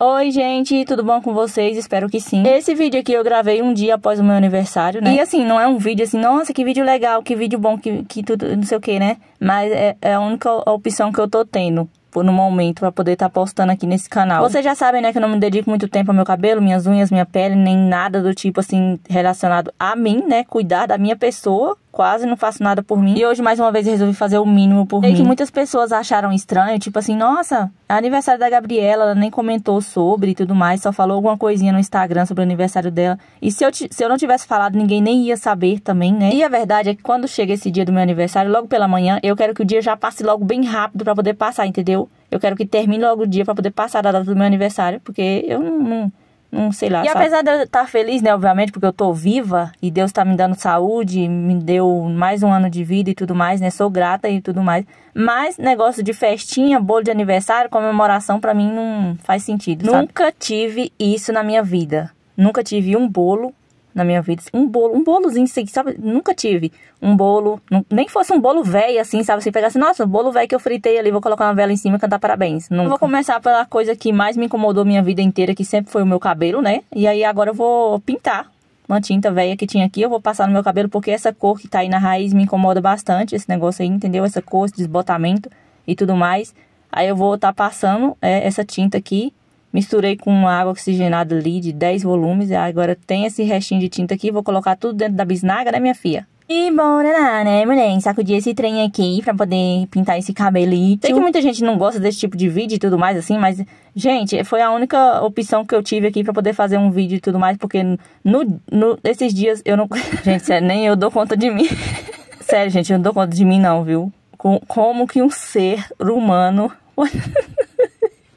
Oi, gente, tudo bom com vocês? Espero que sim. Esse vídeo aqui eu gravei um dia após o meu aniversário, né? E assim, não é um vídeo assim, nossa, que vídeo legal, que vídeo bom, que, que tudo, não sei o que, né? Mas é, é a única opção que eu tô tendo. Tipo, no momento para poder estar tá postando aqui nesse canal. Vocês já sabem, né, que eu não me dedico muito tempo ao meu cabelo, minhas unhas, minha pele, nem nada do tipo assim relacionado a mim, né, cuidar da minha pessoa, quase não faço nada por mim. E hoje, mais uma vez, resolvi fazer o mínimo por Sei mim. que muitas pessoas acharam estranho, tipo assim, nossa, é aniversário da Gabriela, ela nem comentou sobre e tudo mais, só falou alguma coisinha no Instagram sobre o aniversário dela. E se eu, se eu não tivesse falado, ninguém nem ia saber também, né? E a verdade é que quando chega esse dia do meu aniversário, logo pela manhã, eu quero que o dia já passe logo bem rápido para poder passar, entendeu? Eu quero que termine logo o dia para poder passar a data do meu aniversário, porque eu não, não, não sei lá. E sabe? apesar de eu estar tá feliz, né, obviamente, porque eu tô viva e Deus tá me dando saúde, me deu mais um ano de vida e tudo mais, né? Sou grata e tudo mais. Mas negócio de festinha, bolo de aniversário, comemoração para mim não faz sentido. Nunca sabe? tive isso na minha vida. Nunca tive um bolo na minha vida. Um bolo, um bolozinho, assim, sabe? Nunca tive um bolo, nem fosse um bolo velho, assim, sabe? Você pegasse, nossa, bolo velho que eu fritei ali, vou colocar uma vela em cima e cantar parabéns. Não vou começar pela coisa que mais me incomodou minha vida inteira, que sempre foi o meu cabelo, né? E aí agora eu vou pintar uma tinta velha que tinha aqui, eu vou passar no meu cabelo, porque essa cor que tá aí na raiz me incomoda bastante, esse negócio aí, entendeu? Essa cor, esse desbotamento e tudo mais. Aí eu vou estar tá passando é, essa tinta aqui Misturei com água oxigenada ali de 10 volumes. Agora tem esse restinho de tinta aqui. Vou colocar tudo dentro da bisnaga, né, minha filha? E bora lá, né, mulher? Sacudir esse trem aqui pra poder pintar esse cabelito. Sei que muita gente não gosta desse tipo de vídeo e tudo mais, assim, mas, gente, foi a única opção que eu tive aqui pra poder fazer um vídeo e tudo mais, porque no, no, esses dias eu não. gente, sério, nem eu dou conta de mim. sério, gente, eu não dou conta de mim, não, viu? Com, como que um ser humano.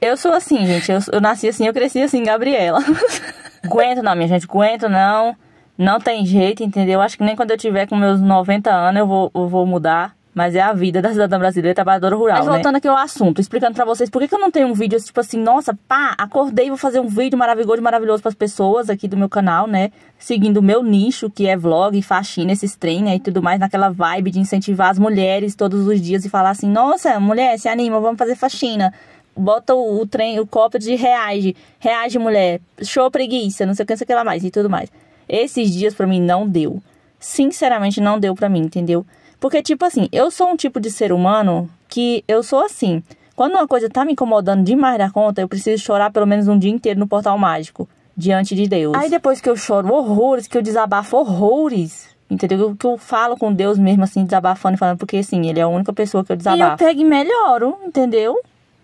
Eu sou assim, gente. Eu, eu nasci assim, eu cresci assim, Gabriela. aguento não, minha gente, aguento não. Não tem jeito, entendeu? Acho que nem quando eu tiver com meus 90 anos eu vou, eu vou mudar. Mas é a vida da cidadã brasileira trabalhadora rural. Mas né? voltando né? aqui ao assunto, explicando para vocês por que, que, eu não tenho um vídeo tipo assim, nossa, pá, acordei, vou fazer um vídeo maravilhoso, maravilhoso para as pessoas aqui do meu canal, né? Seguindo o meu nicho, que é vlog, faxina, esses trem, né? E tudo mais, naquela vibe de incentivar as mulheres todos os dias e falar assim, nossa, mulher, se anima, vamos fazer faxina bota o, o trem, o copo de reage, reage mulher, show preguiça, não sei o que, não sei o que lá mais e tudo mais. Esses dias para mim não deu. Sinceramente não deu para mim, entendeu? Porque tipo assim, eu sou um tipo de ser humano que eu sou assim. Quando uma coisa tá me incomodando demais da conta, eu preciso chorar pelo menos um dia inteiro no portal mágico, diante de Deus. Aí depois que eu choro horrores, que eu desabafo horrores, entendeu? Que eu falo com Deus mesmo assim, desabafando e falando, porque assim, ele é a única pessoa que eu desabafo. E eu pego e melhoro, entendeu?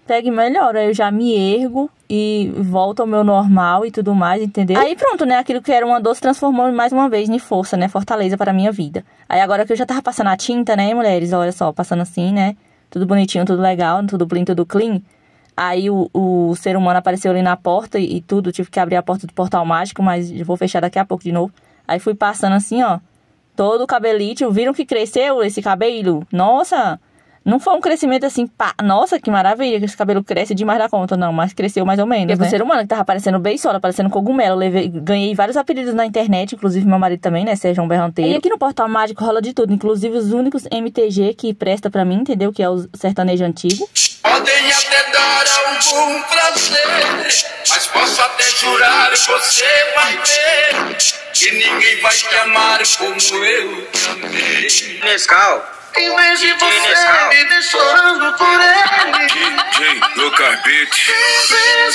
pegue melhor. Aí eu já me ergo e volto ao meu normal e tudo mais, entendeu? Aí pronto, né? Aquilo que era uma dor se transformou mais uma vez em força, né? Fortaleza para a minha vida. Aí agora que eu já tava passando a tinta, né, mulheres? Olha só, passando assim, né? Tudo bonitinho, tudo legal, tudo clean, tudo clean. Aí o, o ser humano apareceu ali na porta e, e tudo. Tive que abrir a porta do portal mágico, mas vou fechar daqui a pouco de novo. Aí fui passando assim, ó. Todo o cabelito. Viram que cresceu esse cabelo? Nossa! Não foi um crescimento assim, pá, nossa, que maravilha, que esse cabelo cresce demais da conta, não, mas cresceu mais ou menos. Eu, né? ser humano que tava parecendo beisola, parecendo cogumelo. Levei, ganhei vários apelidos na internet, inclusive meu marido também, né? Sérgio Berranteiro. E aqui no Portal Mágico rola de tudo, inclusive os únicos MTG que presta para mim, entendeu? Que é o sertanejo antigo. Podem até dar algum prazer, mas posso até jurar, você vai ver que ninguém vai te amar como eu Nescau. Em vez de você chorando por ele. Lucas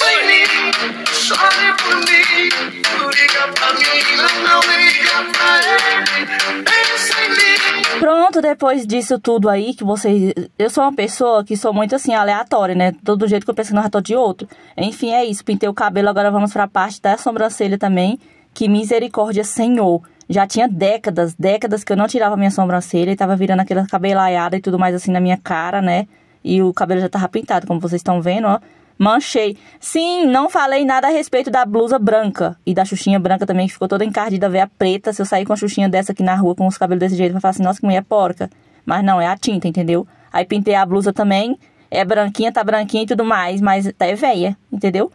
em mim, chore por mim. Não liga pra mim, não, liga pra ele. Pensa em mim. Pronto, depois disso tudo aí, que vocês. Eu sou uma pessoa que sou muito assim, aleatória, né? Todo jeito que eu penso no rato é de outro. Enfim, é isso. Pintei o cabelo, agora vamos pra parte da sobrancelha também. Que misericórdia, Senhor. Já tinha décadas, décadas que eu não tirava minha sobrancelha e tava virando aquela cabelaiada e tudo mais assim na minha cara, né? E o cabelo já tava pintado, como vocês estão vendo, ó. Manchei. Sim, não falei nada a respeito da blusa branca e da xuxinha branca também, que ficou toda encardida, veia preta. Se eu sair com a xuxinha dessa aqui na rua com os cabelos desse jeito, vai falar assim, nossa, que mulher porca. Mas não, é a tinta, entendeu? Aí pintei a blusa também, é branquinha, tá branquinha e tudo mais, mas tá é velha, entendeu?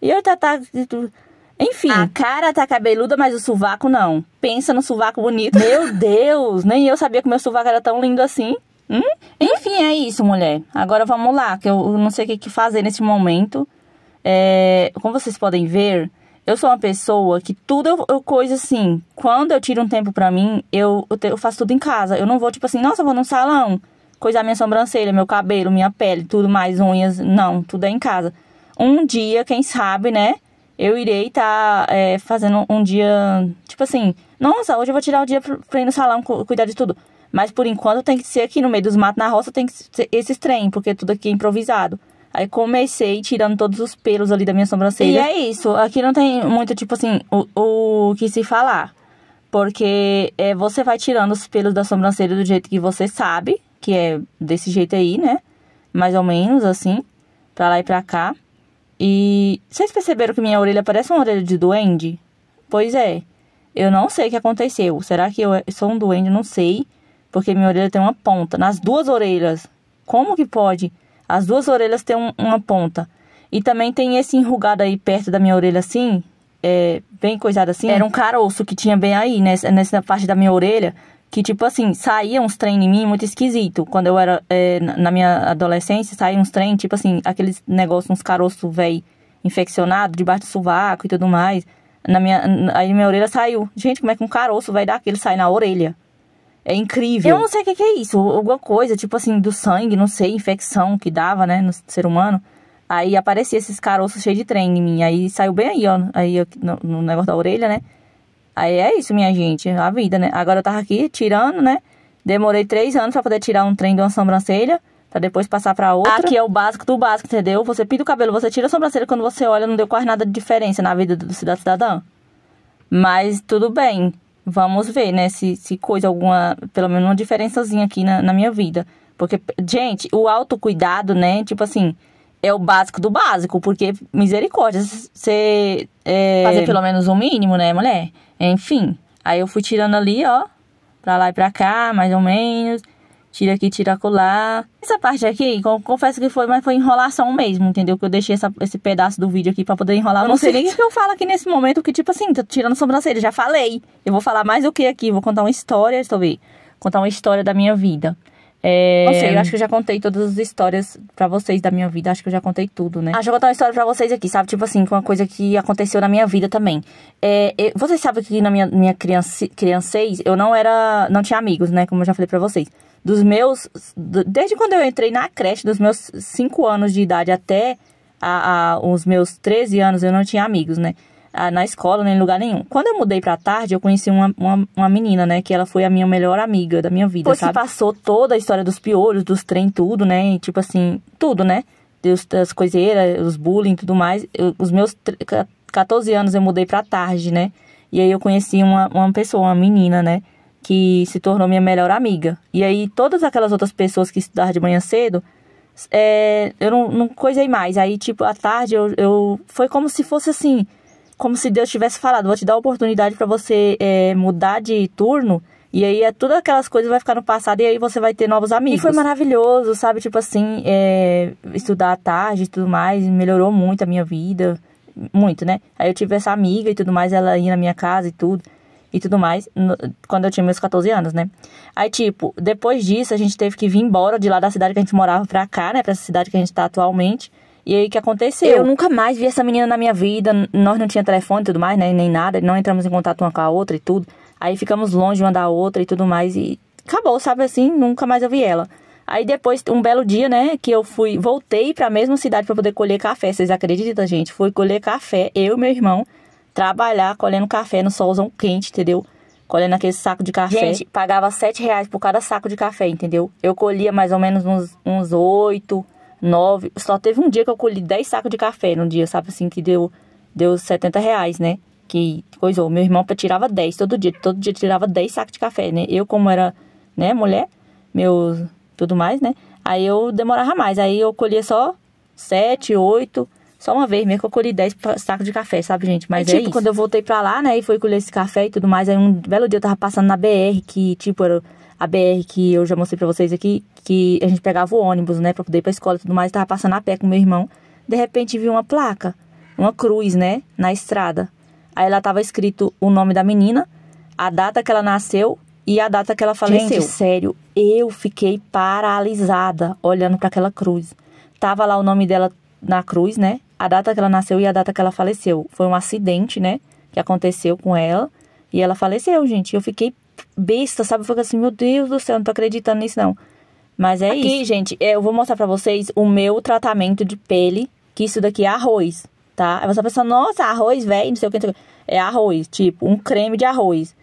E eu tá, tá, enfim, a cara tá cabeluda, mas o sovaco não. Pensa no sovaco bonito. Meu Deus, nem eu sabia que meu sovaco era tão lindo assim. Hum? Enfim, é isso, mulher. Agora vamos lá, que eu não sei o que fazer nesse momento. É, como vocês podem ver, eu sou uma pessoa que tudo eu, eu coisa assim. Quando eu tiro um tempo pra mim, eu, eu, te, eu, faço tudo em casa. Eu não vou, tipo assim, nossa, eu vou num salão. Coisar minha sobrancelha, meu cabelo, minha pele, tudo mais, unhas. Não, tudo é em casa. Um dia, quem sabe, né? eu irei estar tá, é, fazendo um dia, tipo assim, nossa, hoje eu vou tirar o dia pra ir no salão cuidar de tudo. Mas por enquanto tem que ser aqui no meio dos matos, na roça, tem que ser esses trem, porque tudo aqui é improvisado. Aí comecei tirando todos os pelos ali da minha sobrancelha. E é isso, aqui não tem muito, tipo assim, o, o que se falar. Porque é, você vai tirando os pelos da sobrancelha do jeito que você sabe, que é desse jeito aí, né? Mais ou menos assim, pra lá e pra cá. E vocês perceberam que minha orelha parece uma orelha de duende? Pois é. Eu não sei o que aconteceu. Será que eu sou um duende? Não sei. Porque minha orelha tem uma ponta. Nas duas orelhas. Como que pode? As duas orelhas têm um, uma ponta. E também tem esse enrugado aí perto da minha orelha assim. É, bem coisado assim. Era um caroço que tinha bem aí, nessa, nessa parte da minha orelha que, tipo assim, saía uns trem em mim muito esquisito. Quando eu era, é, na minha adolescência, saía uns trem, tipo assim, aqueles negócios, uns caroços velho infeccionado, debaixo do sovaco e tudo mais. Na minha, aí minha orelha saiu. Gente, como é que um caroço vai dar aquele sai na orelha? É incrível. Eu não sei o que, que é isso. Alguma coisa, tipo assim, do sangue, não sei, infecção que dava, né, no ser humano. Aí aparecia esses caroços cheios de trem em mim. Aí saiu bem aí, ó. Aí no, no negócio da orelha, né? Aí é isso, minha gente, a vida, né? Agora eu tava aqui tirando, né? Demorei três anos pra poder tirar um trem de uma sobrancelha, pra depois passar pra outra. Aqui é o básico do básico, entendeu? Você pinta o cabelo, você tira a sobrancelha, quando você olha, não deu quase nada de diferença na vida do cidadão. Mas tudo bem, vamos ver, né? Se, se coisa alguma, pelo menos uma diferençazinha aqui na, na minha vida. Porque, gente, o autocuidado, né? Tipo assim, é o básico do básico, porque misericórdia, você é, fazer pelo menos um mínimo, né, mulher? Enfim, aí eu fui tirando ali, ó, pra lá e pra cá, mais ou menos. Tira aqui, tira colar. Essa parte aqui, confesso que foi, mas foi enrolação mesmo, entendeu? Que eu deixei essa, esse pedaço do vídeo aqui para poder enrolar. Eu não sei nem o que eu falo aqui nesse momento, que tipo assim, tô tirando sobrancelha, já falei. Eu vou falar mais o que aqui? Vou contar uma história, deixa eu ver. Contar uma história da minha vida. É... eu acho que eu já contei todas as histórias para vocês da minha vida. Acho que eu já contei tudo, né? Ah, deixa eu contar uma história pra vocês aqui, sabe? Tipo assim, com uma coisa que aconteceu na minha vida também. É, eu, vocês sabem que na minha, minha criança, criancez, eu não era. não tinha amigos, né? Como eu já falei pra vocês. Dos meus. Desde quando eu entrei na creche, dos meus 5 anos de idade até a, a, os meus 13 anos, eu não tinha amigos, né? na escola, nem né, em lugar nenhum. Quando eu mudei pra tarde, eu conheci uma, uma, uma menina, né? Que ela foi a minha melhor amiga da minha vida, Depois sabe? passou toda a história dos piolhos, dos trem, tudo, né? E, tipo assim, tudo, né? Os, as coiseiras, os bullying e tudo mais. Eu, os meus 14 anos eu mudei pra tarde, né? E aí eu conheci uma, uma pessoa, uma menina, né? Que se tornou minha melhor amiga. E aí todas aquelas outras pessoas que estudaram de manhã cedo, é, eu não, não coisei mais. Aí, tipo, à tarde eu, eu. Foi como se fosse assim como se Deus tivesse falado, vou te dar a oportunidade para você é, mudar de turno. E aí é todas aquelas coisas vai ficar no passado e aí você vai ter novos amigos. E foi maravilhoso, sabe? Tipo assim, é, estudar à tarde e tudo mais, melhorou muito a minha vida. Muito, né? Aí eu tive essa amiga e tudo mais, ela ia na minha casa e tudo. E tudo mais, no, quando eu tinha meus 14 anos, né? Aí, tipo, depois disso, a gente teve que vir embora de lá da cidade que a gente morava pra cá, né? Pra essa cidade que a gente tá atualmente. E aí o que aconteceu? Eu nunca mais vi essa menina na minha vida. Nós não tinha telefone e tudo mais, né? Nem nada. Não entramos em contato uma com a outra e tudo. Aí ficamos longe uma da outra e tudo mais. E acabou, sabe assim? Nunca mais eu vi ela. Aí depois, um belo dia, né, que eu fui, voltei para a mesma cidade para poder colher café. Vocês acreditam, gente? Fui colher café, eu e meu irmão, trabalhar colhendo café no solzão quente, entendeu? Colhendo aquele saco de café. Gente, pagava sete reais por cada saco de café, entendeu? Eu colhia mais ou menos uns, uns oito, nove. Só teve um dia que eu colhi dez sacos de café num dia, sabe assim, que deu, deu 70 reais, né? Que coisou. Meu irmão tirava dez todo dia. Todo dia tirava dez sacos de café, né? Eu, como era, né, mulher, meus. tudo mais, né? Aí eu demorava mais. Aí eu colhia só sete, oito. Só uma vez mesmo que eu colhi 10 sacos de café, sabe, gente? Mas é, tipo, é isso. quando eu voltei pra lá, né, e fui colher esse café e tudo mais, aí um belo dia eu tava passando na BR, que, tipo, era a BR que eu já mostrei pra vocês aqui, que a gente pegava o ônibus, né, pra poder ir pra escola e tudo mais, tava passando a pé com meu irmão. De repente vi uma placa, uma cruz, né, na estrada. Aí lá tava escrito o nome da menina, a data que ela nasceu e a data que ela faleceu. Gente, sério, eu fiquei paralisada olhando para aquela cruz. Tava lá o nome dela na cruz, né? A data que ela nasceu e a data que ela faleceu. Foi um acidente, né, que aconteceu com ela e ela faleceu, gente. Eu fiquei besta, sabe? Eu assim, meu Deus do céu, não tô acreditando nisso não. Mas é Aqui, isso. Aqui, gente, eu vou mostrar pra vocês o meu tratamento de pele, que isso daqui é arroz, tá? Aí você pensa, nossa, arroz, velho, não sei o que. É arroz, tipo, um creme de arroz.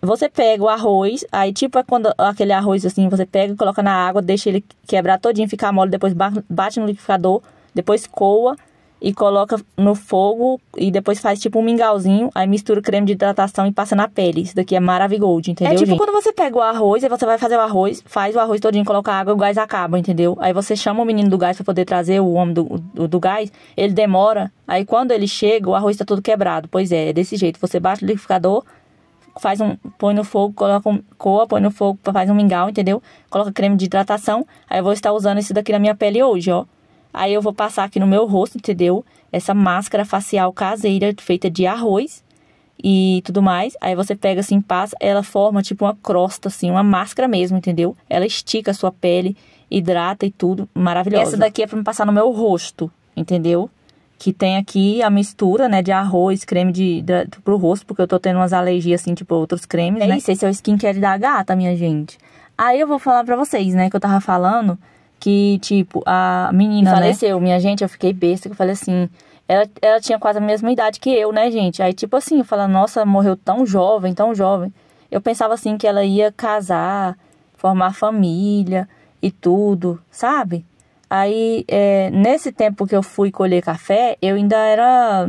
Você pega o arroz, aí tipo é quando aquele arroz assim, você pega, coloca na água, deixa ele quebrar todinho, ficar mole, depois bate no liquidificador, depois coa, e coloca no fogo e depois faz tipo um mingauzinho, aí mistura o creme de hidratação e passa na pele. Isso daqui é maravigold, entendeu? É tipo gente? quando você pega o arroz, e você vai fazer o arroz, faz o arroz todinho, coloca água, o gás acaba, entendeu? Aí você chama o menino do gás para poder trazer o homem do, do, do, gás, ele demora, aí quando ele chega, o arroz tá todo quebrado. Pois é, é desse jeito. Você bate o liquidificador, faz um, põe no fogo, coloca um, coa, põe no fogo, faz um mingau, entendeu? Coloca creme de hidratação. Aí eu vou estar usando isso daqui na minha pele hoje, ó. Aí eu vou passar aqui no meu rosto, entendeu? Essa máscara facial caseira feita de arroz e tudo mais. Aí você pega assim, passa, ela forma tipo uma crosta assim, uma máscara mesmo, entendeu? Ela estica a sua pele, hidrata e tudo, maravilhosa. Essa daqui é para me passar no meu rosto, entendeu? Que tem aqui a mistura, né, de arroz, creme de, de pro rosto, porque eu tô tendo umas alergias assim, tipo outros cremes, é né? Esse é o skincare da gata, minha gente. Aí eu vou falar para vocês, né, que eu tava falando que, tipo, a menina, né? faleceu, né? minha gente, eu fiquei besta, que eu falei assim, ela, ela tinha quase a mesma idade que eu, né, gente? Aí, tipo assim, eu falei, nossa, morreu tão jovem, tão jovem. Eu pensava, assim, que ela ia casar, formar família e tudo, sabe? Aí, é, nesse tempo que eu fui colher café, eu ainda era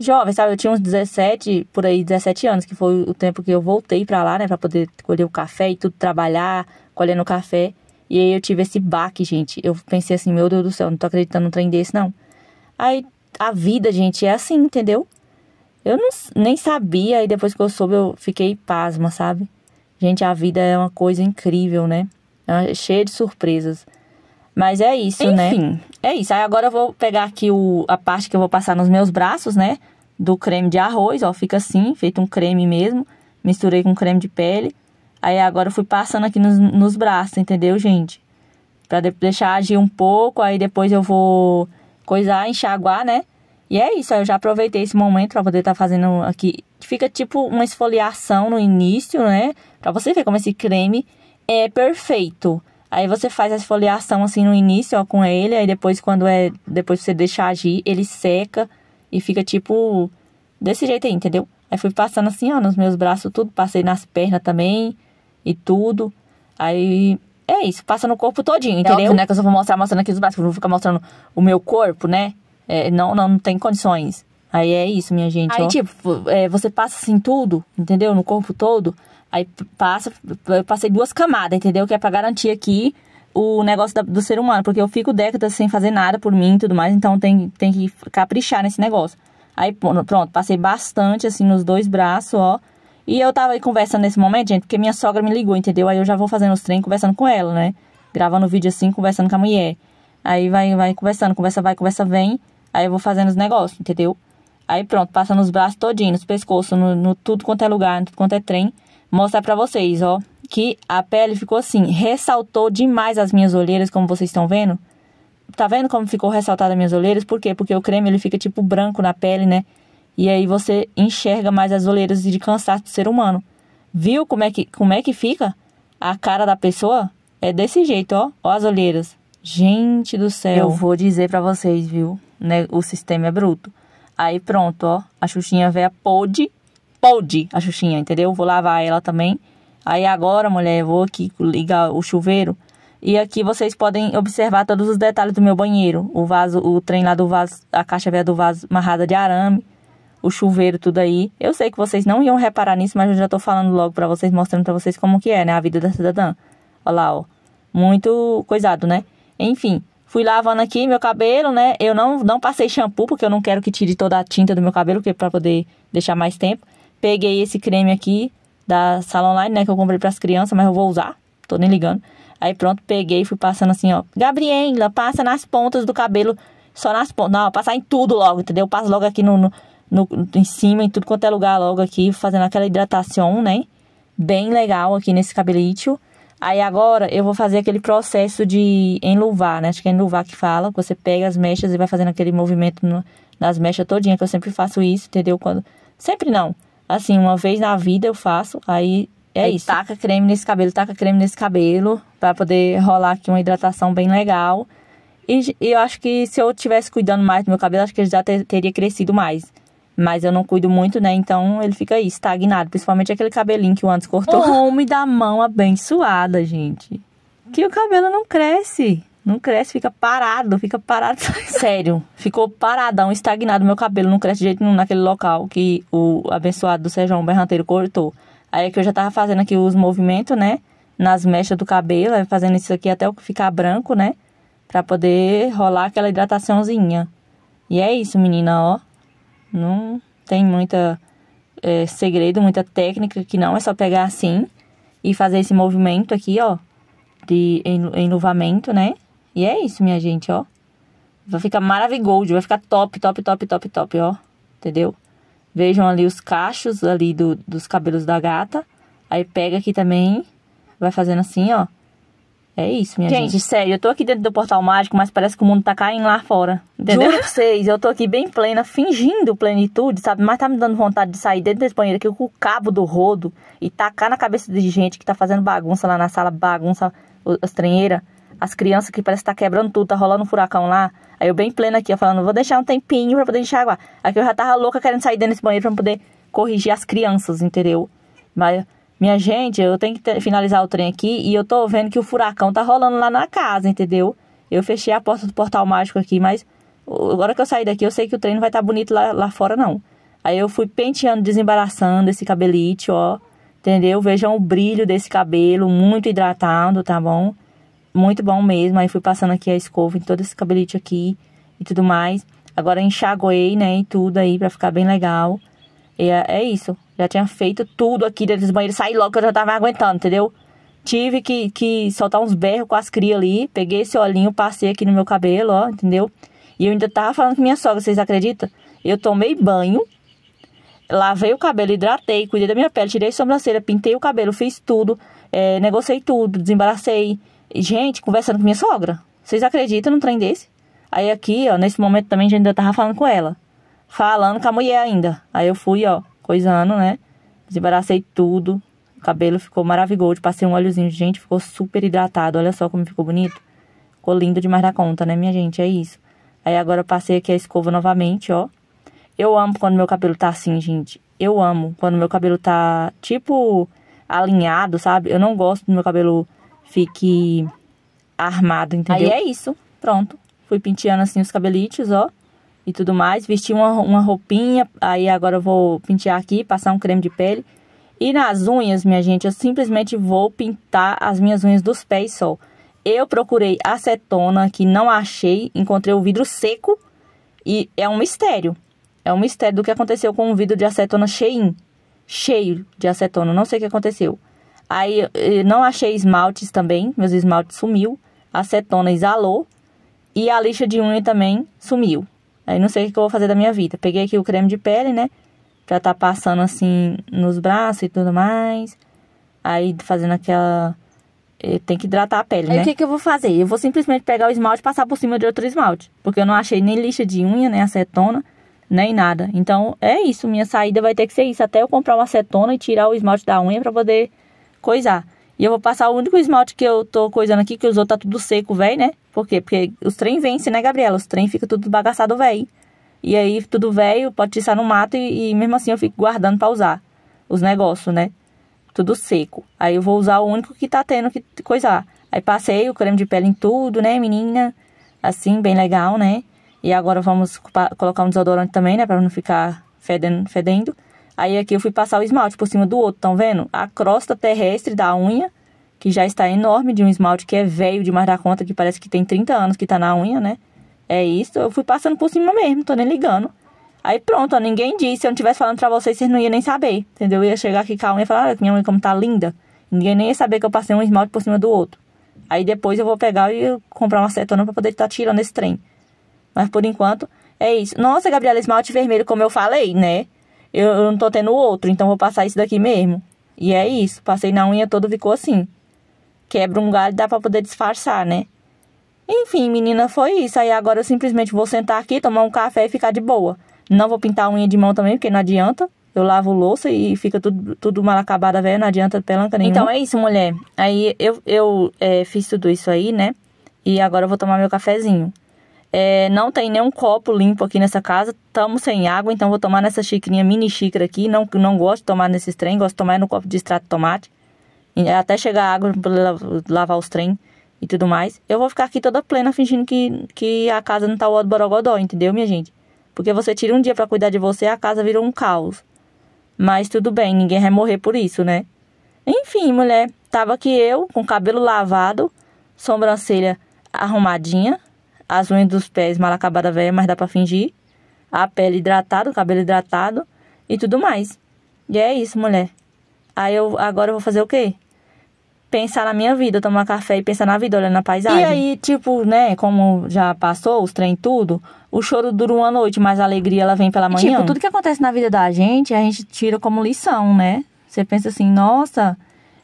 jovem, sabe? Eu tinha uns 17, por aí, 17 anos, que foi o tempo que eu voltei pra lá, né, pra poder colher o café e tudo, trabalhar colhendo café. E aí eu tive esse baque, gente. Eu pensei assim, meu Deus do céu, não tô acreditando num trem desse, não. Aí a vida, gente, é assim, entendeu? Eu não, nem sabia, e depois que eu soube, eu fiquei pasma, sabe? Gente, a vida é uma coisa incrível, né? É cheia de surpresas. Mas é isso, Enfim, né? Enfim, é isso. Aí agora eu vou pegar aqui o, a parte que eu vou passar nos meus braços, né? Do creme de arroz, ó. Fica assim, feito um creme mesmo. Misturei com creme de pele. Aí agora eu fui passando aqui nos, nos braços, entendeu, gente? Pra deixar agir um pouco, aí depois eu vou coisar, enxaguar, né? E é isso, eu já aproveitei esse momento para poder estar tá fazendo aqui. Fica tipo uma esfoliação no início, né? Pra você ver como esse creme é perfeito. Aí você faz a esfoliação assim no início, ó, com ele, aí depois quando é, depois você deixar agir, ele seca e fica tipo desse jeito aí, entendeu? Aí fui passando assim, ó, nos meus braços tudo, passei nas pernas também e tudo. Aí é isso, passa no corpo todinho, é entendeu? Óbvio, né, que eu só vou mostrar mostrando aqui os braços, não vou ficar mostrando o meu corpo, né? É, não, não, não tem condições. Aí é isso, minha gente. Aí, ó. tipo, é, você passa assim tudo, entendeu? No corpo todo. Aí passa, eu passei duas camadas, entendeu? Que é pra garantir aqui o negócio da, do ser humano, porque eu fico décadas sem fazer nada por mim e tudo mais, então tem, tem que caprichar nesse negócio. Aí pronto, passei bastante assim nos dois braços, ó. E eu tava aí conversando nesse momento, gente, porque minha sogra me ligou, entendeu? Aí eu já vou fazendo os trem conversando com ela, né? Gravando vídeo assim, conversando com a mulher. Aí vai, vai conversando, conversa vai, conversa vem. Aí eu vou fazendo os negócios, entendeu? Aí pronto, passa nos braços todinho, nos pescoços, no, no tudo quanto é lugar, no tudo quanto é trem. Mostrar pra vocês, ó, que a pele ficou assim, ressaltou demais as minhas olheiras, como vocês estão vendo. Tá vendo como ficou ressaltada minhas olheiras? Por quê? Porque o creme, ele fica tipo branco na pele, né? E aí você enxerga mais as oleiras de cansaço do ser humano. Viu como é que, como é que fica? A cara da pessoa é desse jeito, ó. Ó as oleiras. Gente do céu. Eu vou dizer para vocês, viu? Né? O sistema é bruto. Aí pronto, ó. A Xuxinha a pôde. Pôde a Xuxinha, entendeu? Vou lavar ela também. Aí agora, mulher, eu vou aqui ligar o chuveiro. E aqui vocês podem observar todos os detalhes do meu banheiro. O vaso, o trem lá do vaso, a caixa velha do vaso amarrada de arame o chuveiro, tudo aí. Eu sei que vocês não iam reparar nisso, mas eu já tô falando logo para vocês, mostrando para vocês como que é, né? A vida da cidadã. Olha lá, ó. Muito coisado, né? Enfim, fui lavando aqui meu cabelo, né? Eu não, não passei shampoo, porque eu não quero que tire toda a tinta do meu cabelo, porque é para poder deixar mais tempo. Peguei esse creme aqui da Sala Online, né? Que eu comprei para as crianças, mas eu vou usar. Tô nem ligando. Aí pronto, peguei e fui passando assim, ó. Gabriela, passa nas pontas do cabelo. Só nas pontas. Não, passar em tudo logo, entendeu? Passa logo aqui no, no no, em cima, em tudo quanto é lugar logo aqui, fazendo aquela hidratação, né? Bem legal aqui nesse cabelício. Aí agora eu vou fazer aquele processo de enluvar, né? Acho que é enluvar que fala. Que você pega as mechas e vai fazendo aquele movimento no, nas mechas todinha, que eu sempre faço isso, entendeu? Quando... Sempre não. Assim, uma vez na vida eu faço, aí é aí isso. Taca creme nesse cabelo, taca creme nesse cabelo, para poder rolar aqui uma hidratação bem legal. E, e, eu acho que se eu tivesse cuidando mais do meu cabelo, acho que ele já ter, teria crescido mais. Mas eu não cuido muito, né? Então ele fica aí, estagnado. Principalmente aquele cabelinho que o antes cortou. Oh. O homem da mão abençoada, gente. Que o cabelo não cresce. Não cresce, fica parado, fica parado. Sério, ficou paradão, estagnado. Meu cabelo não cresce de jeito nenhum naquele local que o abençoado do Sérgio Berranteiro cortou. Aí é que eu já tava fazendo aqui os movimentos, né? Nas mechas do cabelo, fazendo isso aqui até ficar branco, né? Pra poder rolar aquela hidrataçãozinha. E é isso, menina, ó. Não tem muita é, segredo, muita técnica que não é só pegar assim e fazer esse movimento aqui, ó, de enluvamento, né? E é isso, minha gente, ó. Vai ficar maravilhoso, vai ficar top, top, top, top, top, ó. Entendeu? Vejam ali os cachos ali do, dos cabelos da gata. Aí pega aqui também, vai fazendo assim, ó. É isso, minha gente. Gente, sério, eu tô aqui dentro do portal mágico, mas parece que o mundo tá caindo lá fora. Entendeu? Juro pra vocês, eu tô aqui bem plena, fingindo plenitude, sabe? Mas tá me dando vontade de sair dentro desse banheiro aqui com o cabo do rodo e tacar na cabeça de gente que tá fazendo bagunça lá na sala, bagunça, as as crianças que parece que tá quebrando tudo, tá rolando um furacão lá. Aí eu bem plena aqui, falando, vou deixar um tempinho pra poder enxaguar. Aqui eu já tava louca querendo sair dentro desse banheiro pra poder corrigir as crianças, entendeu? Mas minha gente, eu tenho que ter, finalizar o trem aqui e eu tô vendo que o furacão tá rolando lá na casa, entendeu? Eu fechei a porta do portal mágico aqui, mas agora que eu saí daqui, eu sei que o trem não vai estar tá bonito lá, lá fora, não. Aí eu fui penteando, desembaraçando esse cabelite, ó. Entendeu? Vejam o brilho desse cabelo, muito hidratado, tá bom? Muito bom mesmo. Aí fui passando aqui a escova em todo esse cabelite aqui e tudo mais. Agora enxaguei, né, e tudo aí pra ficar bem legal. E é, é isso. Já tinha feito tudo aqui dentro dos banheiros. Saí logo que eu já tava aguentando, entendeu? Tive que, que soltar uns berros com as crias ali. Peguei esse olhinho, passei aqui no meu cabelo, ó, entendeu? E eu ainda tava falando com minha sogra, vocês acreditam? Eu tomei banho, lavei o cabelo, hidratei, cuidei da minha pele, tirei a sobrancelha, pintei o cabelo, fiz tudo, é, negociei tudo, desembaracei. Gente, conversando com minha sogra. Vocês acreditam num trem desse? Aí aqui, ó, nesse momento também a gente ainda tava falando com ela. Falando com a mulher ainda. Aí eu fui, ó, coisando, né? Desbaracei tudo. O cabelo ficou maravilhoso. Passei um óleozinho, gente, ficou super hidratado. Olha só como ficou bonito. Ficou lindo demais da conta, né, minha gente? É isso. Aí agora eu passei aqui a escova novamente, ó. Eu amo quando meu cabelo tá assim, gente. Eu amo quando meu cabelo tá tipo alinhado, sabe? Eu não gosto do meu cabelo fique armado, entendeu? Aí é isso. Pronto. Fui penteando assim os cabelitos, ó e tudo mais. Vesti uma, uma roupinha, aí agora eu vou pintar aqui, passar um creme de pele. E nas unhas, minha gente, eu simplesmente vou pintar as minhas unhas dos pés só. Eu procurei acetona, que não achei, encontrei o vidro seco e é um mistério. É um mistério do que aconteceu com o vidro de acetona cheio, cheio de acetona, não sei o que aconteceu. Aí eh, não achei esmaltes também, meus esmaltes sumiu, acetona exalou e a lixa de unha também sumiu. Aí não sei o que eu vou fazer da minha vida. Peguei aqui o creme de pele, né? Pra tá passando assim nos braços e tudo mais. Aí fazendo aquela. Eh, tem que hidratar a pele, Aí né? o que, que eu vou fazer? Eu vou simplesmente pegar o esmalte e passar por cima de outro esmalte. Porque eu não achei nem lixa de unha, nem acetona, nem nada. Então é isso. Minha saída vai ter que ser isso. Até eu comprar uma acetona e tirar o esmalte da unha pra poder coisar. E eu vou passar o único esmalte que eu tô coisando aqui, que usou tá tudo seco, velho, né? Por quê? Porque os trem vence, né, Gabriela? Os trem fica tudo bagaçado, velho. E aí, tudo velho, pode tirar no mato e, e, mesmo assim eu fico guardando pra usar os negócios, né? Tudo seco. Aí eu vou usar o único que tá tendo que coisar. Aí passei o creme de pele em tudo, né, menina? Assim, bem legal, né? E agora vamos colocar um desodorante também, né? Pra não ficar fedendo, fedendo. Aí aqui eu fui passar o esmalte por cima do outro, estão vendo? A crosta terrestre da unha, que já está enorme, de um esmalte que é velho demais da conta, que parece que tem 30 anos que está na unha, né? É isso, eu fui passando por cima mesmo, tô nem ligando. Aí pronto, ó, ninguém disse, se eu não tivesse falando pra vocês, vocês não iam nem saber, entendeu? Eu ia chegar aqui com a unha e falar, olha minha unha como tá linda. Ninguém nem ia saber que eu passei um esmalte por cima do outro. Aí depois eu vou pegar e comprar uma acetona pra poder estar tá tirando esse trem. Mas por enquanto, é isso. Nossa, Gabriela, esmalte vermelho, como eu falei, né? eu, eu não tô tendo outro, então vou passar isso daqui mesmo. E é isso, passei na unha toda ficou assim. Quebra um galho, dá pra poder disfarçar, né? Enfim, menina, foi isso. Aí agora eu simplesmente vou sentar aqui, tomar um café e ficar de boa. Não vou pintar a unha de mão também, porque não adianta. Eu lavo louça e fica tudo, tudo mal acabada, velho. Não adianta pelanca nenhuma. Então é isso, mulher. Aí eu, eu é, fiz tudo isso aí, né? E agora eu vou tomar meu cafezinho. É, não tem nenhum copo limpo aqui nessa casa. Estamos sem água, então vou tomar nessa xicrinha, mini xícara aqui. Não, não gosto de tomar nesses trem, gosto de tomar no copo de extrato de tomate. Até chegar água para lavar os trem e tudo mais. Eu vou ficar aqui toda plena fingindo que, que a casa não tá o do borogodó, entendeu, minha gente? Porque você tira um dia para cuidar de você, a casa vira um caos. Mas tudo bem, ninguém vai morrer por isso, né? Enfim, mulher, tava aqui eu, com cabelo lavado, sobrancelha arrumadinha, as unhas dos pés mal acabada velha, mas dá para fingir, a pele hidratada, o cabelo hidratado e tudo mais. E é isso, mulher. Aí eu agora eu vou fazer o quê? Pensar na minha vida, tomar café e pensar na vida, olhando a paisagem. E aí, tipo, né, como já passou os trem tudo, o choro dura uma noite, mas a alegria ela vem pela manhã. tipo, tudo que acontece na vida da gente, a gente tira como lição, né? Você pensa assim, nossa,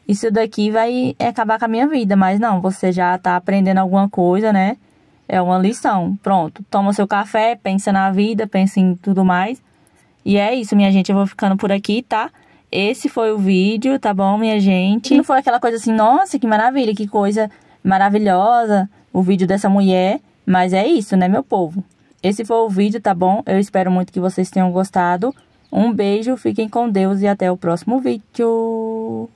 isso daqui vai acabar com a minha vida, mas não, você já tá aprendendo alguma coisa, né? É uma lição. Pronto. Toma seu café, pensa na vida, pensa em tudo mais. E é isso, minha gente. Eu vou ficando por aqui, tá? Esse foi o vídeo, tá bom, minha gente? E não foi aquela coisa assim, nossa, que maravilha, que coisa maravilhosa o vídeo dessa mulher. Mas é isso, né, meu povo? Esse foi o vídeo, tá bom? Eu espero muito que vocês tenham gostado. Um beijo, fiquem com Deus e até o próximo vídeo.